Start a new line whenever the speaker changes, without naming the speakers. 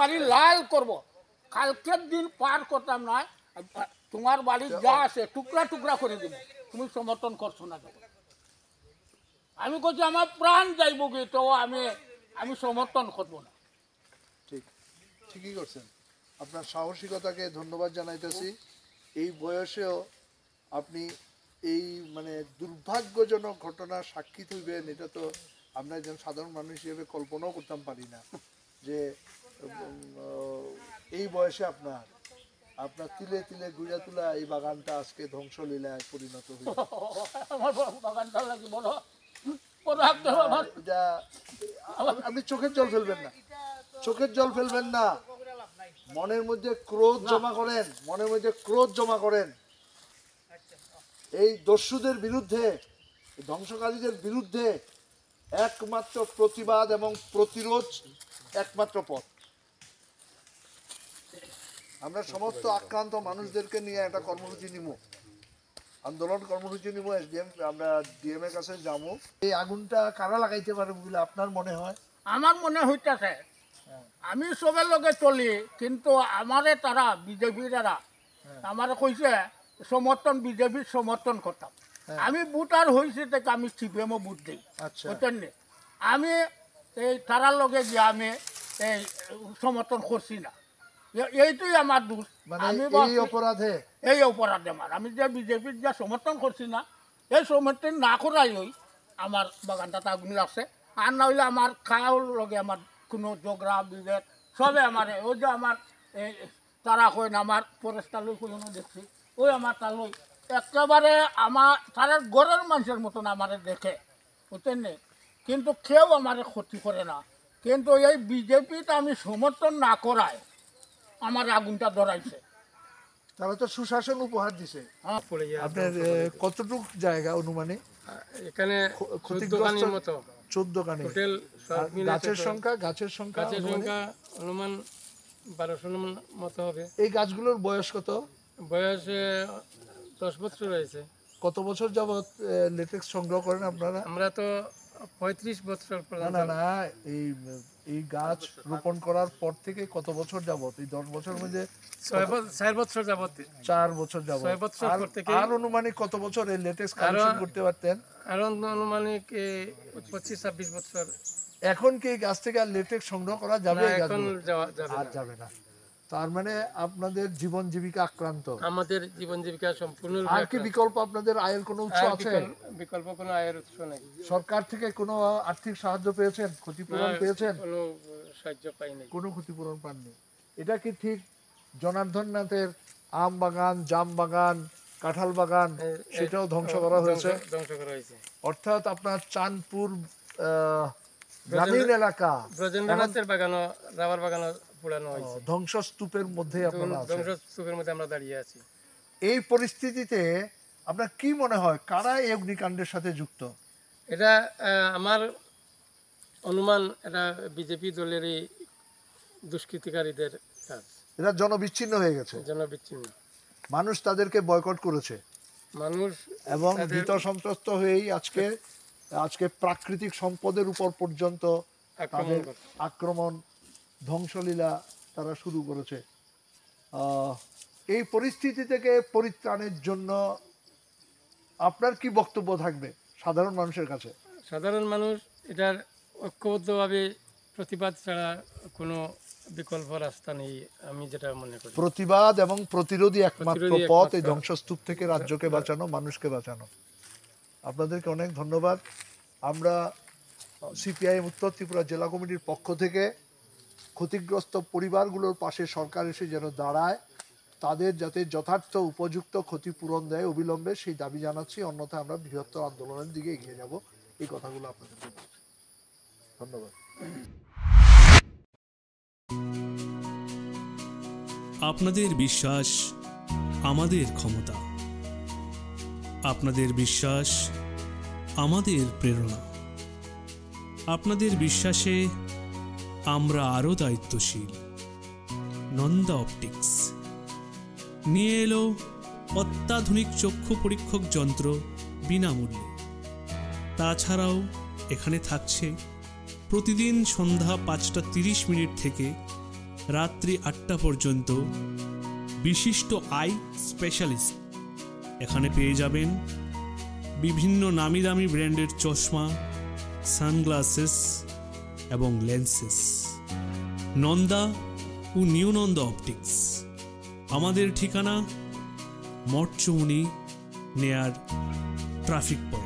বাড়ি লাল করব কালকের দিন পার করতাম না তোমার বাড়ির যা আছে টুকরা টুকরা করে দেবো তুমি সমর্থন করছো না আমি করছি আমার প্রাণ যাইব কি তো আমি আমি সমর্থন
করবো না ঠিক ঠিকই করছেন আপনার সাহসিকতাকে ধন্যবাদ জানাইতেছি এই বয়সেও আপনি এই মানে দুর্ভাগ্যজনক ঘটনার সাক্ষী হইবেন এটা তো আমরা একজন সাধারণ মানুষ হিসেবে কল্পনাও করতাম পারি না যে এই বয়সে আপনার আপনার তিলে তিলে গুড়া তুলা এই বাগানটা আজকে ধ্বংসলীলায় পরিণত হয়েছে আপনি চোখের জল ফেলবেন না চোখের জল ফেলবেন না মনের মধ্যে ক্রোধ জমা করেন মনের মধ্যে ক্রোধ জমা করেন এই দস্যুদের বিরুদ্ধে ধ্বংসকারীদের বিরুদ্ধে একমাত্র প্রতিবাদ এবং প্রতিরোধ একমাত্র পথ আমরা সমস্ত আক্রান্ত মানুষদেরকে নিয়ে একটা কর্মসূচি নিব আন্দোলন কর্মসূচি নিব এসডিএম আমরা ডিএম এর কাছে যাবো
এই আগুনটা কারা লাগাইতে পারে বুঝলে আপনার মনে হয় আমার মনে হইতেছে আমি সবের লগে চলি কিন্তু আমারে তারা বিজেপির দ্বারা হ্যাঁ। আমার কইছে সমর্থন বিজেপির সমর্থন করতাম হ্যাঁ। আমি ভোটার হয়েছি থেকে আমি ও ভোট দিই নেই আচ্ছা। আমি এই তারার লগে যে আমি এই সমর্থন করছি না এইটাই আমার দোষ মানে এই অপরাধে এই অপরাধে আমার মানে। আমি যে বিজেপির যে সমর্থন করছি না এই সমর্থন না করাই ওই আমার বাগানটাতে আগুন লাগছে আর না হইলে আমার খাওয়ার লগে আমার কোনো জগরা বিভেদ সবে আমার ওই যে আমার তারা হয় না আমার ফরেস্টারলৈ কোনো দেখছি ওই আমার তালৈ একেবারে আমার তারা গরের মানুষের মতন আমার দেখে বুঝছেন কিন্তু কেউ আমার ক্ষতি করে না কিন্তু এই বিজেপিতে আমি সমর্থন না করায় আমার আগুনটা ধরাইছে
তাহলে তো সুশাসন উপহার দিছে হ্যাঁ, আপনার কতটুক জায়গা অনুমানে
এখানে ক্ষতিগ্রস্তের মতো চোদ্দ কানে গাছের সংখ্যা
গাছের সংখ্যা গাছের সংখ্যা
অনুমান বারোশো মতো হবে এই
গাছগুলোর বয়স কত
বয়স দশ বছর রয়েছে
কত বছর যাবৎ লেটেক্স সংগ্রহ করেন আপনারা আমরা
তো পঁয়ত্রিশ বছর না না
এই এই গাছ রোপণ করার পর থেকে কত বছর যাবত এই দশ বছর মধ্যে মানে চার বছর যাবত আর অনুমানিক কত বছর এই লেটেস্ট কালেকশন করতে পারতেন
আর পঁচিশ ছাব্বিশ বছর
এখন কি গাছ থেকে আর লেটেস্ট সংগ্রহ করা যাবে না তার মানে আপনাদের জীবন জীবিকা আক্রান্ত
আমাদের জীবন জীবিকা সম্পূর্ণ আর কি বিকল্প আপনাদের আয়ের কোনো উৎস আছে বিকল্প কোনো আয়ের উৎস নেই
সরকার থেকে কোনো আর্থিক সাহায্য পেয়েছেন ক্ষতিপূরণ পেয়েছেন
কোনো সাহায্য পাইনি
কোনো ক্ষতিপূরণ পাননি এটা কি ঠিক জনার্দন নাথের আম বাগান জাম বাগান কাঁঠাল বাগান সেটাও ধ্বংস করা হয়েছে ধ্বংস করা হয়েছে অর্থাৎ আপনার চাঁদপুর গ্রামীণ এলাকা ব্রজেন্দ্রনাথের
বাগানও রাবার বাগানও পোড়ানো হয়েছে
ধ্বংসস্তূপের মধ্যে
ধ্বংসস্তূপের মধ্যে আমরা
দাঁড়িয়ে আছি এই পরিস্থিতিতে আপনার কি মনে হয় কারা এই অগ্নিকাণ্ডের সাথে যুক্ত
এটা আমার অনুমান এটা বিজেপি দলেরই দুষ্কৃতিকারীদের কাজ
এরা জনবিচ্ছিন্ন হয়ে গেছে জনবিচ্ছিন্ন মানুষ তাদেরকে বয়কট করেছে মানুষ এবং ভীত সন্ত্রস্ত হয়েই আজকে আজকে প্রাকৃতিক সম্পদের উপর পর্যন্ত আক্রমণ ধ্বংসলীলা তারা শুরু করেছে এই পরিস্থিতি থেকে পরিত্রাণের জন্য আপনার কি বক্তব্য থাকবে সাধারণ মানুষের কাছে
সাধারণ মানুষ এটার ঐক্যবদ্ধভাবে প্রতিবাদ ছাড়া কোনো বিকল্প রাস্তা নেই আমি যেটা মনে করি
প্রতিবাদ এবং প্রতিরোধী একমাত্র পথ এই ধ্বংসস্তূপ থেকে রাজ্যকে বাঁচানো মানুষকে বাঁচানো আপনাদেরকে অনেক ধন্যবাদ আমরা সিপিআইএম উত্তর ত্রিপুরা জেলা কমিটির পক্ষ থেকে ক্ষতিগ্রস্ত পরিবারগুলোর পাশে সরকার এসে যেন দাঁড়ায় তাদের যাতে যথার্থ উপযুক্ত ক্ষতিপূরণ দেয় অবিলম্বে সেই দাবি জানাচ্ছি অন্যথায় আমরা বৃহত্তর আন্দোলনের দিকে এগিয়ে যাব এই কথাগুলো আপনাদের ধন্যবাদ
আপনাদের বিশ্বাস আমাদের ক্ষমতা আপনাদের বিশ্বাস আমাদের প্রেরণা আপনাদের বিশ্বাসে আমরা আরও দায়িত্বশীল নন্দা অপটিক্স নিয়ে এলো অত্যাধুনিক চক্ষু পরীক্ষক যন্ত্র বিনামূল্যে তাছাড়াও এখানে থাকছে প্রতিদিন সন্ধ্যা পাঁচটা তিরিশ মিনিট থেকে রাত্রি আটটা পর্যন্ত বিশিষ্ট আই স্পেশালিস্ট এখানে পেয়ে যাবেন বিভিন্ন নামি দামি ব্র্যান্ডের চশমা সানগ্লাসেস এবং লেন্সেস নন্দা ও নন্দা অপটিক্স আমাদের ঠিকানা মঠচৌনি নেয়ার ট্রাফিক পয়েন্ট